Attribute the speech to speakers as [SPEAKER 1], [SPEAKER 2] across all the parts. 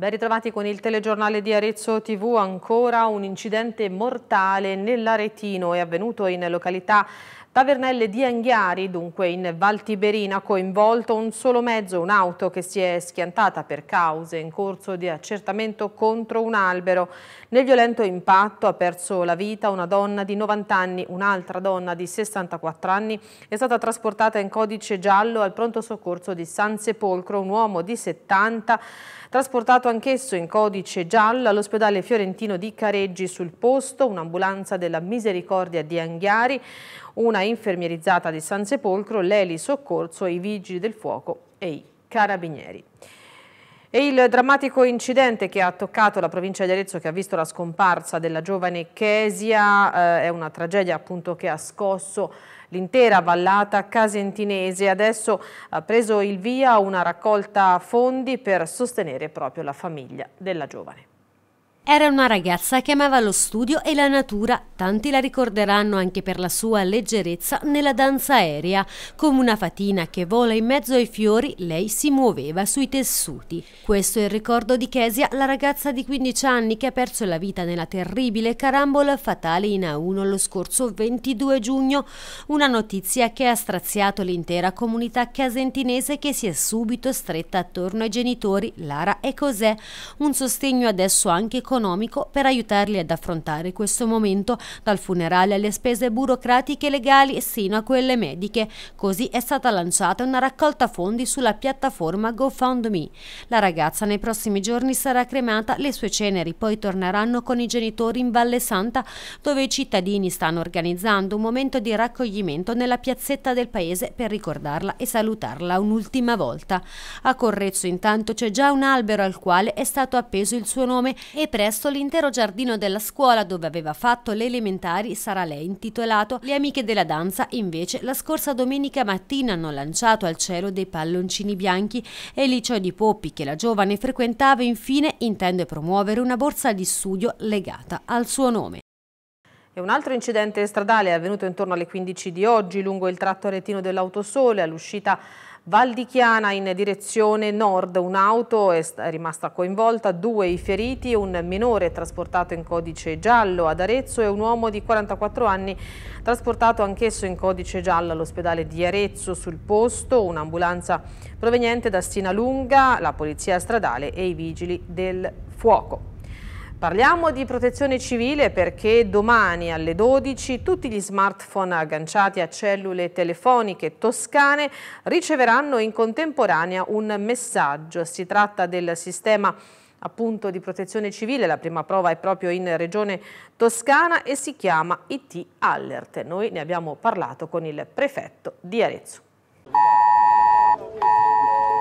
[SPEAKER 1] Ben ritrovati con il telegiornale di Arezzo TV. Ancora un incidente mortale nell'Aretino è avvenuto in località Tavernelle di Anghiari, dunque in Val Tiberina, coinvolto un solo mezzo, un'auto che si è schiantata per cause in corso di accertamento contro un albero. Nel violento impatto ha perso la vita una donna di 90 anni, un'altra donna di 64 anni è stata trasportata in codice giallo al pronto soccorso di San Sepolcro, un uomo di 70 trasportato anch'esso in codice giallo all'ospedale fiorentino di Careggi sul posto, un'ambulanza della Misericordia di Anghiari, una infermierizzata di San Sepolcro, l'Eli Soccorso, i Vigili del Fuoco e i Carabinieri. E il drammatico incidente che ha toccato la provincia di Arezzo, che ha visto la scomparsa della giovane Chesia, eh, è una tragedia appunto che ha scosso l'intera vallata casentinese. Adesso ha preso il via una raccolta fondi per sostenere proprio la famiglia della giovane.
[SPEAKER 2] Era una ragazza che amava lo studio e la natura, tanti la ricorderanno anche per la sua leggerezza nella danza aerea. Come una fatina che vola in mezzo ai fiori, lei si muoveva sui tessuti. Questo è il ricordo di Kesia, la ragazza di 15 anni che ha perso la vita nella terribile carambola fatale in A1 lo scorso 22 giugno. Una notizia che ha straziato l'intera comunità casentinese che si è subito stretta attorno ai genitori Lara e Cosè. Un sostegno adesso anche economico per aiutarli ad affrontare questo momento, dal funerale alle spese burocratiche e legali sino a quelle mediche. Così è stata lanciata una raccolta fondi sulla piattaforma GoFundMe. La ragazza nei prossimi giorni sarà cremata, le sue ceneri poi torneranno con i genitori in Valle Santa, dove i cittadini stanno organizzando un momento di raccoglimento nella piazzetta del paese per ricordarla e salutarla un'ultima volta. A Correzzo intanto c'è già un albero al quale è stato appeso il suo nome e pre presto l'intero giardino della scuola dove aveva fatto le elementari sarà lei intitolato Le amiche della danza invece la scorsa domenica mattina hanno lanciato al cielo dei palloncini bianchi e liceo di Poppi che la giovane frequentava infine intende promuovere una borsa di studio legata al suo nome. E un altro incidente
[SPEAKER 1] stradale è avvenuto intorno alle 15 di oggi lungo il tratto retino dell'autosole all'uscita Val di Chiana in direzione nord, un'auto è rimasta coinvolta, due i feriti, un minore trasportato in codice giallo ad Arezzo e un uomo di 44 anni trasportato anch'esso in codice giallo all'ospedale di Arezzo sul posto, un'ambulanza proveniente da Sinalunga, la polizia stradale e i vigili del fuoco. Parliamo di protezione civile perché domani alle 12 tutti gli smartphone agganciati a cellule telefoniche toscane riceveranno in contemporanea un messaggio. Si tratta del sistema appunto di protezione civile, la prima prova è proprio in regione toscana e si chiama IT Alert. Noi ne abbiamo parlato con il prefetto di Arezzo.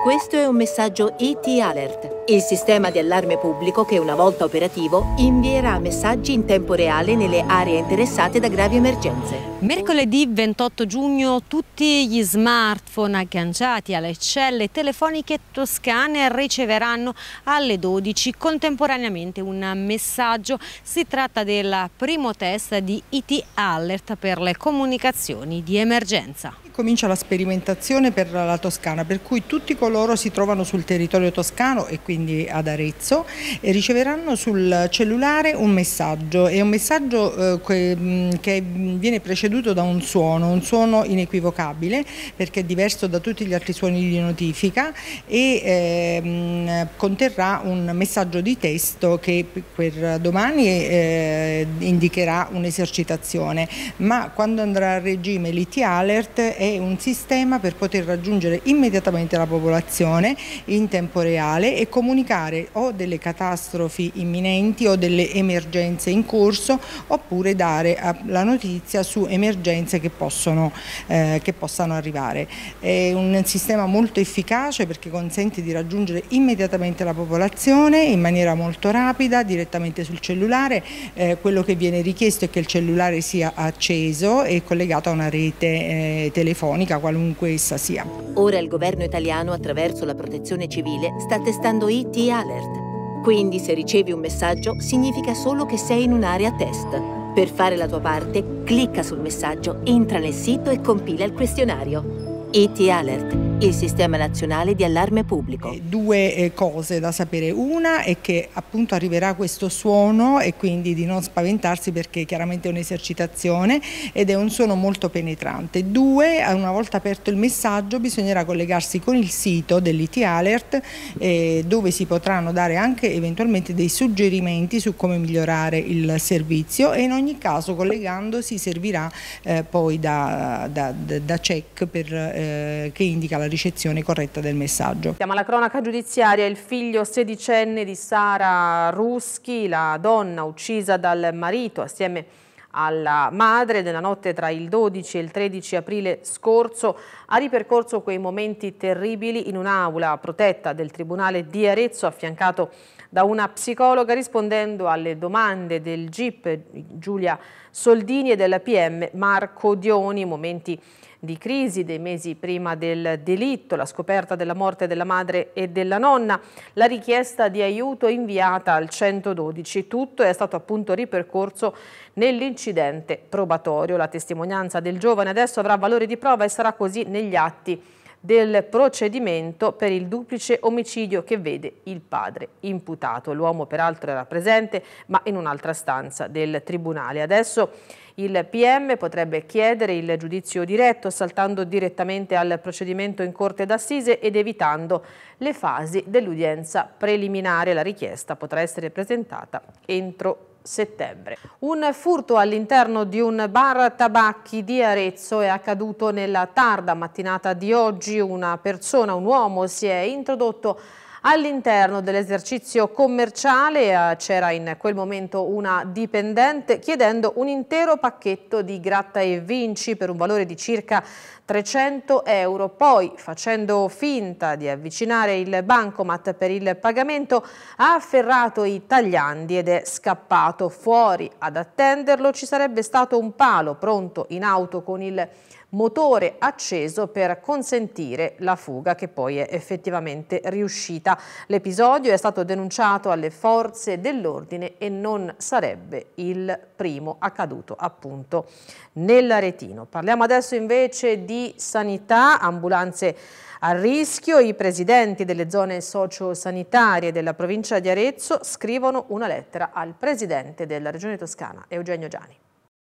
[SPEAKER 2] Questo è un messaggio ET Alert, il sistema di allarme pubblico che una volta operativo invierà messaggi in tempo reale nelle aree interessate da gravi emergenze. Mercoledì 28 giugno tutti gli smartphone agganciati alle celle telefoniche toscane riceveranno alle 12 contemporaneamente un messaggio. Si tratta del primo test di ET Alert per le comunicazioni di emergenza
[SPEAKER 3] comincia la sperimentazione per la Toscana, per cui tutti coloro si trovano sul territorio toscano e quindi ad Arezzo e riceveranno sul cellulare un messaggio, è un messaggio eh, mm, che viene preceduto da un suono, un suono inequivocabile perché è diverso da tutti gli altri suoni di notifica e eh, conterrà un messaggio di testo che per domani eh, indicherà un'esercitazione, ma quando andrà a regime l'IT Alert è è un sistema per poter raggiungere immediatamente la popolazione in tempo reale e comunicare o delle catastrofi imminenti o delle emergenze in corso oppure dare eh, la notizia su emergenze che, possono, eh, che possano arrivare. È un sistema molto efficace perché consente di raggiungere immediatamente la popolazione in maniera molto rapida, direttamente sul cellulare. Eh, quello che viene richiesto è che il cellulare sia acceso e collegato a una rete eh, telefonica telefonica, qualunque essa sia.
[SPEAKER 2] Ora il governo italiano, attraverso la protezione civile, sta testando IT Alert. Quindi se ricevi un messaggio significa solo che sei in un'area test. Per fare la tua parte, clicca sul messaggio, entra nel sito e compila il questionario. IT Alert, il
[SPEAKER 3] sistema nazionale di allarme pubblico. Eh, due eh, cose da sapere. Una è che appunto arriverà questo suono e quindi di non spaventarsi perché chiaramente è un'esercitazione ed è un suono molto penetrante. Due, eh, una volta aperto il messaggio bisognerà collegarsi con il sito dell'IT Alert eh, dove si potranno dare anche eventualmente dei suggerimenti su come migliorare il servizio e in ogni caso collegandosi servirà eh, poi da, da, da, da check per eh, che indica la ricezione corretta del messaggio.
[SPEAKER 1] Siamo alla cronaca giudiziaria, il figlio sedicenne di Sara Ruschi, la donna uccisa dal marito assieme alla madre nella notte tra il 12 e il 13 aprile scorso ha ripercorso quei momenti terribili in un'aula protetta del Tribunale di Arezzo affiancato da una psicologa rispondendo alle domande del GIP Giulia Soldini e della PM Marco Dioni, momenti di crisi dei mesi prima del delitto, la scoperta della morte della madre e della nonna, la richiesta di aiuto inviata al 112. Tutto è stato appunto ripercorso nell'incidente probatorio. La testimonianza del giovane adesso avrà valore di prova e sarà così negli atti del procedimento per il duplice omicidio che vede il padre imputato. L'uomo peraltro era presente ma in un'altra stanza del tribunale. Adesso il PM potrebbe chiedere il giudizio diretto saltando direttamente al procedimento in corte d'assise ed evitando le fasi dell'udienza preliminare. La richiesta potrà essere presentata entro settembre. Un furto all'interno di un bar tabacchi di Arezzo è accaduto nella tarda mattinata di oggi. Una persona, un uomo, si è introdotto all'interno dell'esercizio commerciale. Eh, c'era in quel momento una dipendente chiedendo un intero pacchetto di gratta e vinci per un valore di circa 300 euro. Poi, facendo finta di avvicinare il bancomat per il pagamento, ha afferrato i tagliandi ed è scappato. Fuori ad attenderlo ci sarebbe stato un palo pronto in auto con il motore acceso per consentire la fuga che poi è effettivamente riuscita. L'episodio è stato denunciato alle forze dell'ordine e non sarebbe il primo accaduto appunto nell'Aretino. Parliamo adesso invece di sanità, ambulanze a rischio, i presidenti delle zone sociosanitarie della provincia di Arezzo scrivono una lettera al presidente della Regione Toscana, Eugenio Gianni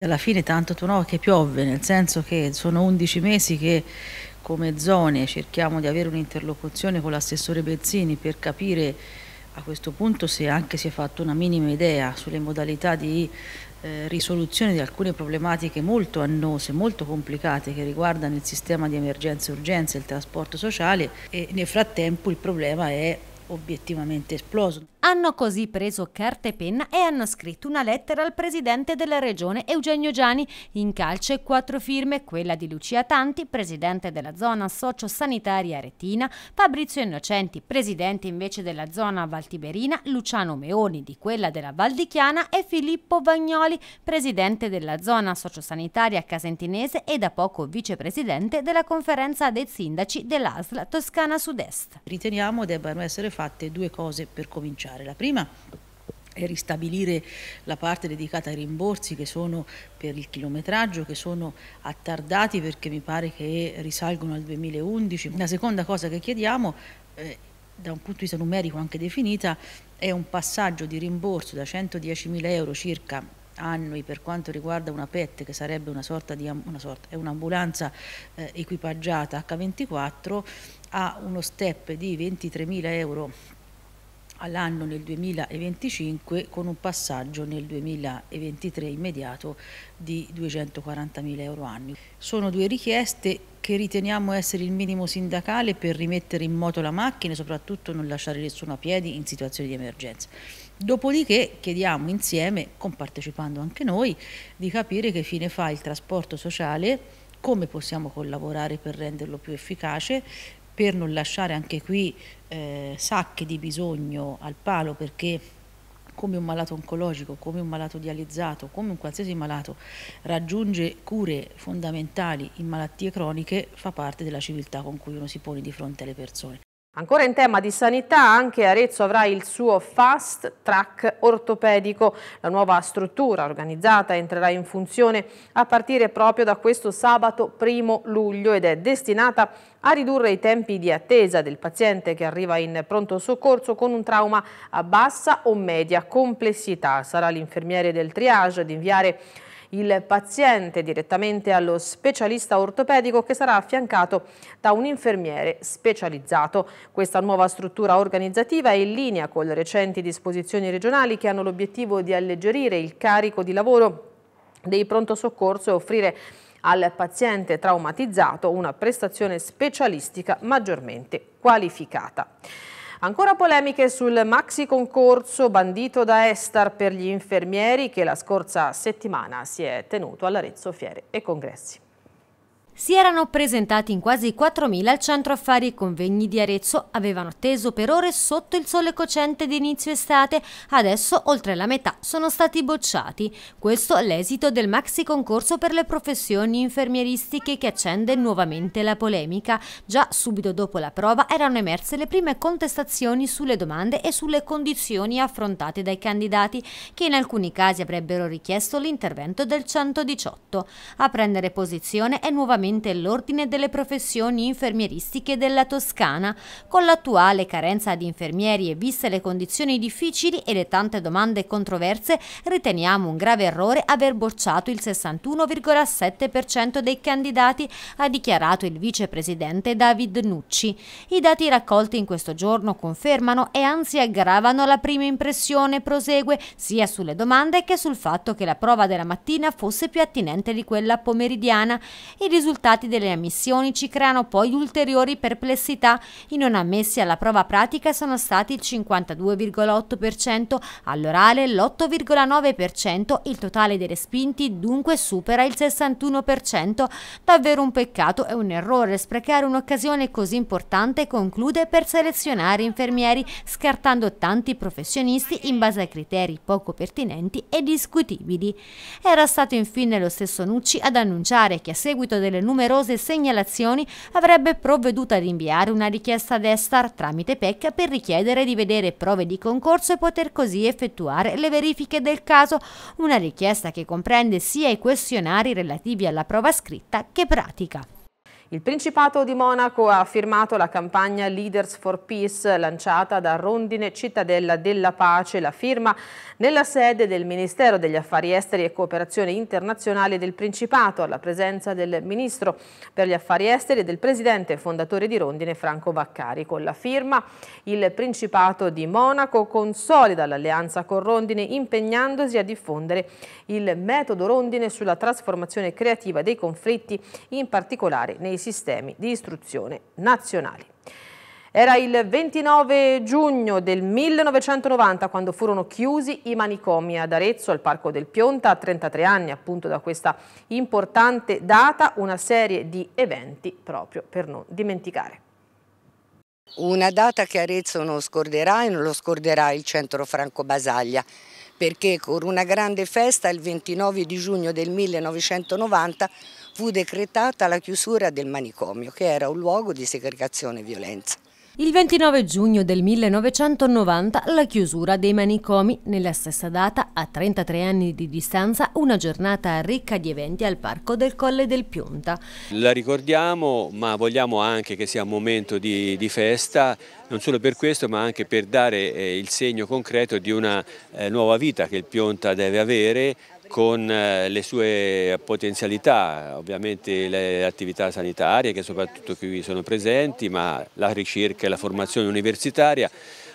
[SPEAKER 4] alla fine tanto tu no che piove, nel senso che sono 11 mesi che come zone cerchiamo di avere un'interlocuzione con l'assessore Bezzini per capire a questo punto se anche si è fatto una minima idea sulle modalità di eh, risoluzione di alcune problematiche molto annose, molto complicate che riguardano il sistema di emergenza e urgenza e il trasporto sociale e nel frattempo il problema è obiettivamente esploso. Hanno così preso
[SPEAKER 2] carta e penna e hanno scritto una lettera al presidente della regione Eugenio Giani. In calce quattro firme, quella di Lucia Tanti, presidente della zona sociosanitaria Retina, Fabrizio Innocenti, presidente invece della zona Valtiberina, Luciano Meoni di quella della Val di Chiana e Filippo Vagnoli, presidente della zona sociosanitaria casentinese e da poco vicepresidente della conferenza dei sindaci dell'ASL
[SPEAKER 4] Toscana Sud-Est. Riteniamo debbano essere fatte due cose per cominciare fare. La prima e ristabilire la parte dedicata ai rimborsi che sono per il chilometraggio, che sono attardati perché mi pare che risalgono al 2011. La seconda cosa che chiediamo, eh, da un punto di vista numerico anche definita, è un passaggio di rimborso da 110.000 euro circa annui per quanto riguarda una PET che sarebbe una sorta di una sorta, è un'ambulanza eh, equipaggiata H24 a uno step di 23.000 euro all'anno nel 2025 con un passaggio nel 2023 immediato di 240.000 euro annui. Sono due richieste che riteniamo essere il minimo sindacale per rimettere in moto la macchina e soprattutto non lasciare nessuno a piedi in situazioni di emergenza. Dopodiché chiediamo insieme, compartecipando anche noi, di capire che fine fa il trasporto sociale come possiamo collaborare per renderlo più efficace, per non lasciare anche qui eh, sacche di bisogno al palo perché come un malato oncologico, come un malato dializzato, come un qualsiasi malato raggiunge cure fondamentali in malattie croniche, fa parte della civiltà con cui uno si pone di fronte alle persone.
[SPEAKER 1] Ancora in tema di sanità, anche Arezzo avrà il suo fast track ortopedico. La nuova struttura organizzata entrerà in funzione a partire proprio da questo sabato 1 luglio ed è destinata a ridurre i tempi di attesa del paziente che arriva in pronto soccorso con un trauma a bassa o media complessità. Sarà l'infermiere del triage ad inviare il paziente direttamente allo specialista ortopedico che sarà affiancato da un infermiere specializzato. Questa nuova struttura organizzativa è in linea con le recenti disposizioni regionali che hanno l'obiettivo di alleggerire il carico di lavoro dei pronto soccorso e offrire al paziente traumatizzato una prestazione specialistica maggiormente qualificata. Ancora polemiche sul maxi concorso bandito da Estar per gli infermieri che la scorsa settimana si è tenuto all'Arezzo Fiere e Congressi.
[SPEAKER 2] Si erano presentati in quasi 4.000 al centro affari e convegni di Arezzo, avevano atteso per ore sotto il sole cocente di inizio estate, adesso oltre la metà sono stati bocciati. Questo è l'esito del maxi concorso per le professioni infermieristiche che accende nuovamente la polemica. Già subito dopo la prova erano emerse le prime contestazioni sulle domande e sulle condizioni affrontate dai candidati, che in alcuni casi avrebbero richiesto l'intervento del 118. A prendere posizione è nuovamente nuovamente l'ordine delle professioni infermieristiche della Toscana, con l'attuale carenza di infermieri e viste le condizioni difficili e le tante domande controverse, riteniamo un grave errore aver bocciato il 61,7% dei candidati, ha dichiarato il vicepresidente David Nucci. I dati raccolti in questo giorno confermano e anzi aggravano la prima impressione, prosegue, sia sulle domande che sul fatto che la prova della mattina fosse più attinente di quella pomeridiana. I risultati risultati delle ammissioni ci creano poi ulteriori perplessità. I non ammessi alla prova pratica sono stati il 52,8%, all'orale l'8,9%, il totale dei respinti dunque supera il 61%. Davvero un peccato e un errore sprecare un'occasione così importante conclude per selezionare infermieri, scartando tanti professionisti in base a criteri poco pertinenti e discutibili. Era stato infine lo stesso Nucci ad annunciare che a seguito delle numerose segnalazioni, avrebbe provveduto ad inviare una richiesta ad Estar tramite PEC per richiedere di vedere prove di concorso e poter così effettuare le verifiche del caso, una richiesta che comprende sia i questionari relativi alla prova scritta che pratica. Il Principato di Monaco ha firmato la
[SPEAKER 1] campagna Leaders for Peace lanciata da Rondine Cittadella della Pace, la firma nella sede del Ministero degli Affari Esteri e Cooperazione Internazionale del Principato, alla presenza del Ministro per gli Affari Esteri e del Presidente fondatore di Rondine Franco Vaccari. Con la firma il Principato di Monaco consolida l'alleanza con Rondine impegnandosi a diffondere il metodo Rondine sulla trasformazione creativa dei conflitti, in particolare nei sistemi di istruzione nazionali. Era il 29 giugno del 1990 quando furono chiusi i manicomi ad Arezzo, al Parco del Pionta, a 33 anni appunto da questa importante data, una serie di eventi proprio per
[SPEAKER 3] non dimenticare. Una data che Arezzo non scorderà e non lo scorderà il centro Franco Basaglia perché con una grande festa il 29 di giugno del 1990 fu decretata la chiusura del manicomio, che era un luogo di segregazione e violenza.
[SPEAKER 2] Il 29 giugno del 1990 la chiusura dei manicomi, nella stessa data, a 33 anni di distanza, una giornata ricca di eventi al Parco del Colle del Pionta.
[SPEAKER 5] La ricordiamo ma vogliamo anche che sia un momento di, di festa, non solo per questo ma anche per dare eh, il segno concreto di una eh, nuova vita che il Pionta deve avere con eh, le sue potenzialità, ovviamente le attività sanitarie che soprattutto qui sono presenti, ma la ricerca e la formazione universitaria,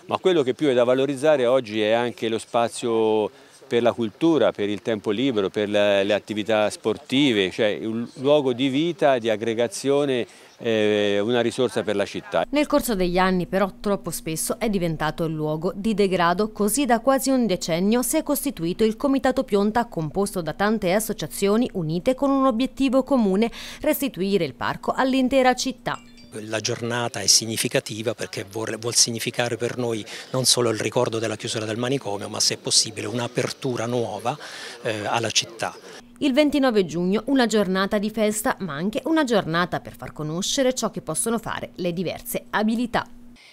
[SPEAKER 5] ma quello che più è da valorizzare oggi è anche lo spazio per la cultura, per il tempo libero, per le attività sportive, cioè un luogo di vita, di aggregazione, eh, una risorsa per la città.
[SPEAKER 2] Nel corso degli anni però troppo spesso è diventato il luogo di degrado, così da quasi un decennio si è costituito il Comitato Pionta composto da tante associazioni unite con un obiettivo comune, restituire il parco all'intera città
[SPEAKER 3] la giornata è significativa perché vuol, vuol, significare per noi non solo il ricordo della chiusura del manicomio, ma se possibile un'apertura nuova eh, alla città.
[SPEAKER 2] Il 29 giugno una giornata di festa, ma anche una giornata per far conoscere ciò che possono fare le diverse
[SPEAKER 3] abilità.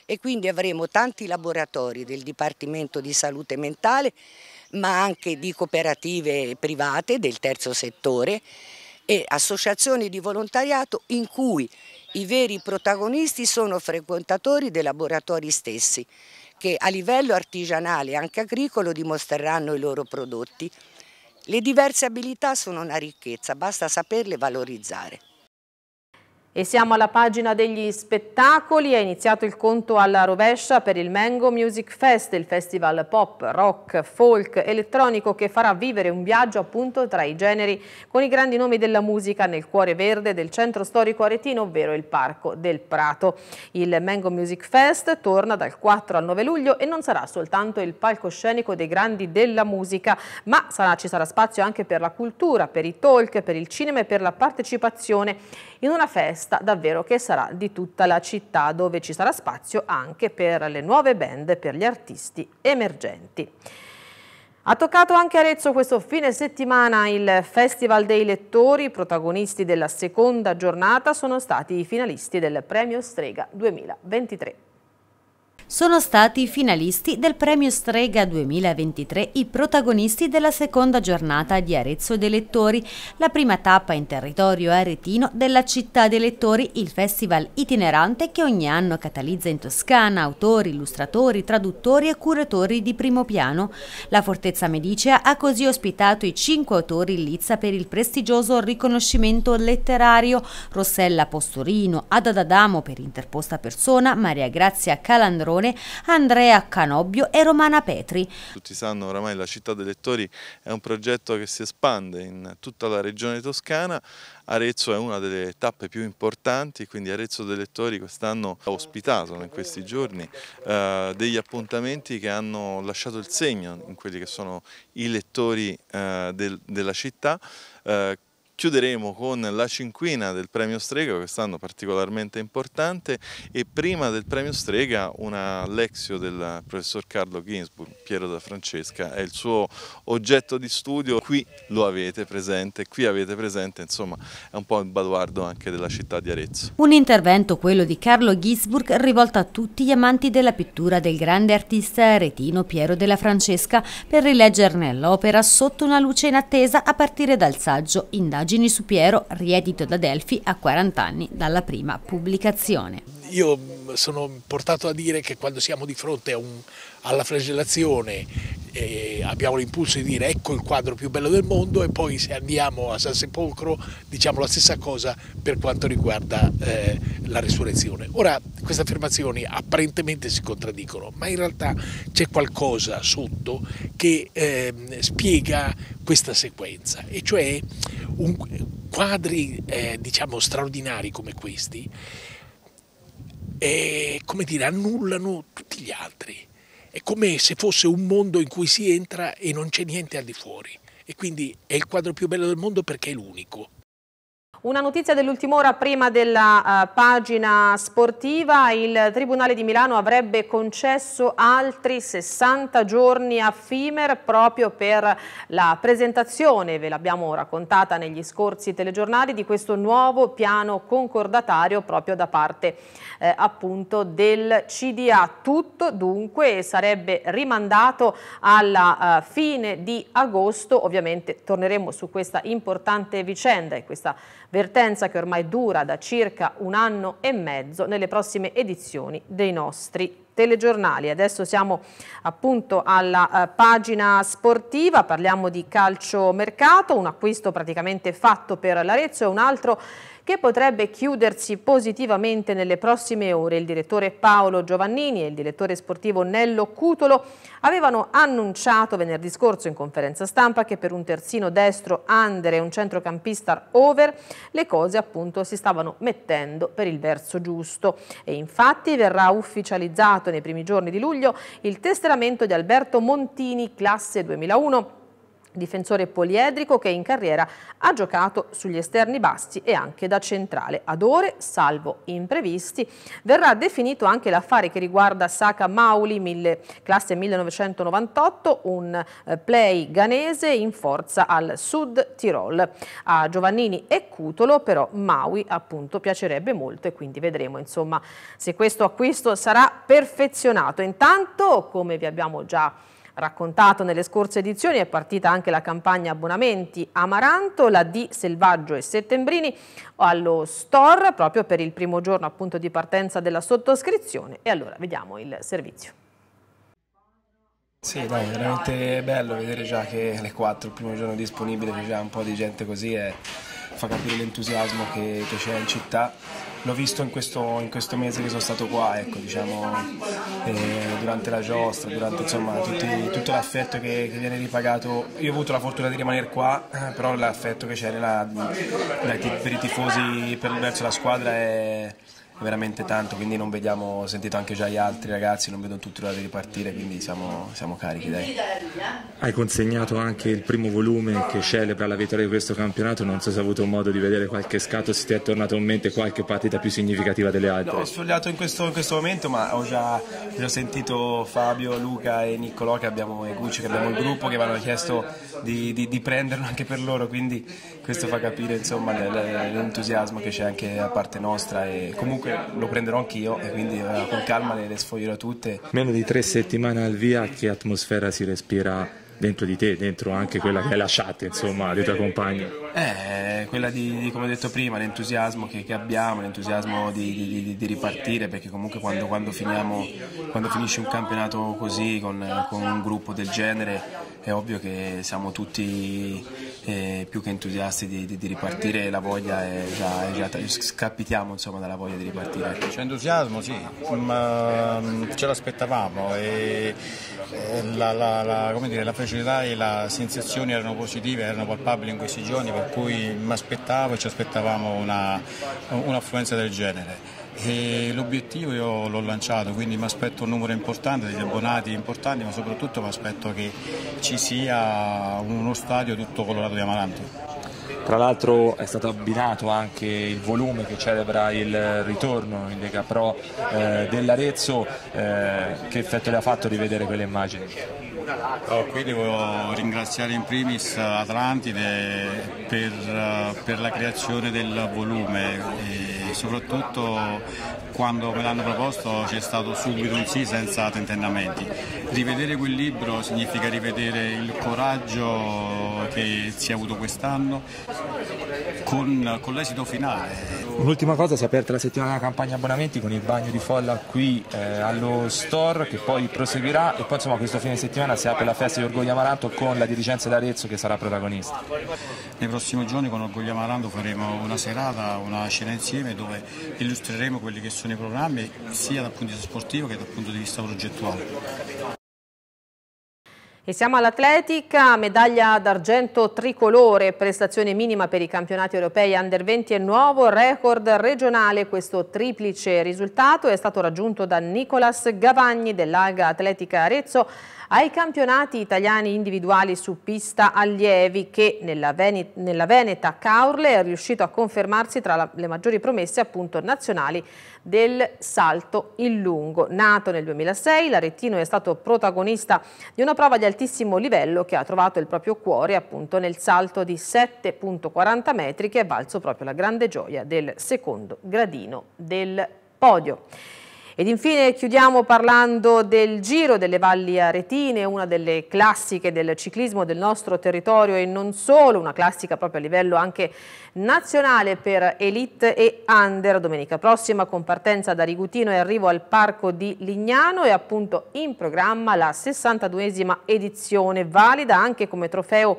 [SPEAKER 3] E quindi avremo tanti laboratori del Dipartimento di Salute Mentale, ma anche di cooperative private del terzo settore e associazioni di volontariato in cui i veri protagonisti sono frequentatori dei laboratori stessi, che a livello artigianale e anche agricolo dimostreranno i loro prodotti. Le diverse abilità sono una ricchezza, basta saperle valorizzare. E siamo alla pagina degli spettacoli, è
[SPEAKER 1] iniziato il conto alla rovescia per il Mango Music Fest, il festival pop, rock, folk, elettronico che farà vivere un viaggio appunto tra i generi con i grandi nomi della musica nel cuore verde del centro storico aretino, ovvero il Parco del Prato. Il Mango Music Fest torna dal 4 al 9 luglio e non sarà soltanto il palcoscenico dei grandi della musica, ma sarà, ci sarà spazio anche per la cultura, per i talk, per il cinema e per la partecipazione in una festa davvero che sarà di tutta la città dove ci sarà spazio anche per le nuove band per gli artisti emergenti. Ha toccato anche Arezzo questo fine settimana il Festival dei Lettori, protagonisti della seconda giornata sono stati i finalisti del Premio Strega 2023.
[SPEAKER 2] Sono stati i finalisti del Premio Strega 2023 i protagonisti della seconda giornata di Arezzo dei Lettori, la prima tappa in territorio aretino della Città dei Lettori, il festival itinerante che ogni anno catalizza in Toscana autori, illustratori, traduttori e curatori di primo piano. La Fortezza Medicea ha così ospitato i cinque autori in lizza per il prestigioso riconoscimento letterario Rossella Postorino, Ada D'Adamo per interposta persona, Maria Grazia Calandro Barone, Andrea Canobbio e Romana Petri. Tutti sanno
[SPEAKER 6] oramai la città dei lettori è un progetto che si espande in tutta la regione toscana, Arezzo è una delle tappe più importanti, quindi Arezzo dei lettori quest'anno ha ospitato in questi giorni eh, degli appuntamenti che hanno lasciato il segno in quelli che sono i lettori eh, del, della città, eh, Chiuderemo con la cinquina del premio Strega, quest'anno particolarmente importante, e prima del premio Strega una lezione del professor Carlo Ginsburg, Piero da Francesca, è il suo oggetto di studio, qui lo avete presente, qui avete presente, insomma è un po' il baluardo anche della città di Arezzo.
[SPEAKER 2] Un intervento, quello di Carlo Ginsburg, rivolto a tutti gli amanti della pittura del grande artista aretino Piero della Francesca per rileggerne l'opera sotto una luce in attesa a partire dal saggio Indagine indagini su Piero, riedito da Delfi a 40 anni dalla prima pubblicazione.
[SPEAKER 7] Io mm, sono portato a dire che quando siamo di fronte a un, alla flagellazione eh, abbiamo l'impulso di dire ecco il quadro più bello del mondo e poi se andiamo a San Sepolcro diciamo la stessa cosa per quanto riguarda eh, la risurrezione. Ora queste affermazioni apparentemente si contraddicono ma in realtà c'è qualcosa sotto che eh, spiega questa sequenza e cioè un, quadri eh, diciamo straordinari come questi e, eh, come dire, annullano tutti gli altri. È come se fosse un mondo in cui si entra e non c'è niente al di fuori. E quindi è il quadro più bello del mondo perché è l'unico.
[SPEAKER 1] Una notizia dell'ultima ora prima della uh, pagina sportiva, il Tribunale di Milano avrebbe concesso altri 60 giorni a FIMER proprio per la presentazione, ve l'abbiamo raccontata negli scorsi telegiornali, di questo nuovo piano concordatario proprio da parte eh, appunto del CDA. Tutto dunque sarebbe rimandato alla uh, fine di agosto, ovviamente torneremo su questa importante vicenda e questa vertenza che ormai dura da circa un anno e mezzo nelle prossime edizioni dei nostri telegiornali. Adesso siamo appunto alla eh, pagina sportiva, parliamo di calcio mercato, un acquisto praticamente fatto per l'Arezzo e un altro che potrebbe chiudersi positivamente nelle prossime ore. Il direttore Paolo Giovannini e il direttore sportivo Nello Cutolo avevano annunciato venerdì scorso in conferenza stampa che per un terzino destro under e un centrocampista over le cose appunto si stavano mettendo per il verso giusto e infatti verrà ufficializzato nei primi giorni di luglio il tesseramento di Alberto Montini classe 2001 difensore poliedrico che in carriera ha giocato sugli esterni bassi e anche da centrale. Ad ore, salvo imprevisti, verrà definito anche l'affare che riguarda Saka Mauli, mille, classe 1998, un eh, play ganese in forza al Sud Tirol. A Giovannini e Cutolo però Maui appunto piacerebbe molto e quindi vedremo insomma se questo acquisto sarà perfezionato. Intanto, come vi abbiamo già Raccontato nelle scorse edizioni è partita anche la campagna abbonamenti Amaranto, la di Selvaggio e Settembrini allo store proprio per il primo giorno appunto di partenza della sottoscrizione e allora vediamo il servizio.
[SPEAKER 7] Sì, no, è veramente bello vedere già che alle 4 il primo giorno disponibile c'è già un po' di gente così e fa capire l'entusiasmo che c'è in città l'ho visto in questo, in questo, mese che sono stato qua, ecco, diciamo, eh, durante la giostra, durante insomma, tutti, tutto l'affetto che, che, viene ripagato. Io ho avuto la fortuna di rimanere qua, eh, però l'affetto che c'è per i tifosi per, verso la squadra è veramente tanto, quindi non vediamo, ho sentito anche già gli altri ragazzi, non vedo tutti l'ora di ripartire, quindi siamo, siamo carichi. Dai.
[SPEAKER 5] Hai consegnato anche il primo volume che celebra la vittoria di questo campionato, non so se hai avuto modo di vedere qualche scatto, se ti è tornato in mente qualche partita più significativa delle altre. No, ho
[SPEAKER 7] sfogliato in questo, in questo momento, ma ho già, già, sentito Fabio, Luca e Niccolò che abbiamo, e Gucci che abbiamo il gruppo, che mi hanno chiesto di, di, di, prenderlo anche per loro, quindi questo fa capire insomma, l'entusiasmo che c'è anche da parte nostra e comunque comunque lo prenderò anch'io e quindi eh, con calma le, le sfoglierò tutte.
[SPEAKER 5] Meno di tre settimane al via, che atmosfera si respira dentro di te, dentro anche quella che hai lasciato, insomma, dei tuoi compagni?
[SPEAKER 7] Eh, quella di, di, come ho detto prima, l'entusiasmo che, che abbiamo, l'entusiasmo di, di, di, ripartire, perché comunque quando, quando, finiamo, quando finisce un campionato così, con, con, un gruppo del genere, è ovvio che siamo tutti eh, più che entusiasti di, ripartire e la voglia è già, è già scappitiamo insomma, dalla voglia di ripartire.
[SPEAKER 6] C'è entusiasmo, sì, ma mm, ce l'aspettavamo e la, la, la, dire, la felicità e la sensazione erano positive, erano palpabili in questi giorni per cui mi aspettavo e ci aspettavamo un'affluenza un del genere. L'obiettivo io l'ho lanciato, quindi mi aspetto un numero importante, degli abbonati importanti, ma soprattutto mi aspetto che ci sia uno stadio tutto colorato di amaranto. Tra
[SPEAKER 5] l'altro è stato abbinato anche il volume che celebra il ritorno in Lega Pro eh, dell'Arezzo, eh, che effetto le ha fatto rivedere quelle immagini?
[SPEAKER 6] Oh, qui devo ringraziare in primis Atlantide per, per la creazione del volume e soprattutto quando me l'hanno proposto c'è stato subito un sì senza tentennamenti. Rivedere quel libro significa rivedere il coraggio che si è avuto quest'anno con, con l'esito finale
[SPEAKER 5] Un'ultima cosa, si è aperta la settimana della campagna abbonamenti con il bagno di folla qui eh, allo store che poi proseguirà e poi insomma questo fine settimana si apre la festa di Orgoglio
[SPEAKER 6] Amaranto con la dirigenza d'Arezzo che sarà protagonista. Nei prossimi giorni con Orgoglio Amaranto faremo una serata, una cena insieme dove illustreremo quelli che sono i programmi sia dal punto di vista sportivo che dal punto di vista progettuale.
[SPEAKER 1] E siamo all'atletica, medaglia d'argento tricolore, prestazione minima per i campionati europei under 20 e nuovo record regionale. Questo triplice risultato è stato raggiunto da Nicolas Gavagni dell'Alga Atletica Arezzo ai campionati italiani individuali su pista allievi che nella, Veneta, nella Veneta Caurle è riuscito a confermarsi tra le maggiori promesse appunto nazionali del salto in lungo. Nato nel 2006, l'Arettino è stato protagonista di una prova di altitudine altissimo livello che ha trovato il proprio cuore appunto nel salto di 7.40 metri che è valso proprio la grande gioia del secondo gradino del podio. Ed infine chiudiamo parlando del Giro delle Valli Aretine, una delle classiche del ciclismo del nostro territorio e non solo, una classica proprio a livello anche nazionale per Elite e Under domenica prossima con partenza da Rigutino e arrivo al Parco di Lignano e appunto in programma la 62esima edizione valida anche come trofeo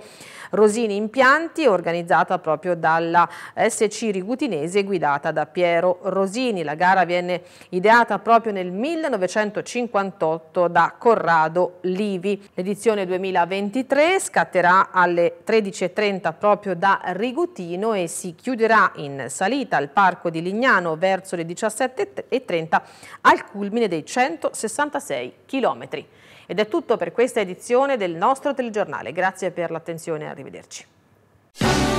[SPEAKER 1] Rosini Impianti organizzata proprio dalla SC Rigutinese guidata da Piero Rosini. La gara viene ideata proprio nel 1958 da Corrado Livi. L'edizione 2023 scatterà alle 13.30 proprio da Rigutino e si chiuderà in salita al Parco di Lignano verso le 17.30 al culmine dei 166 chilometri. Ed è tutto per questa edizione del nostro telegiornale. Grazie per l'attenzione e arrivederci.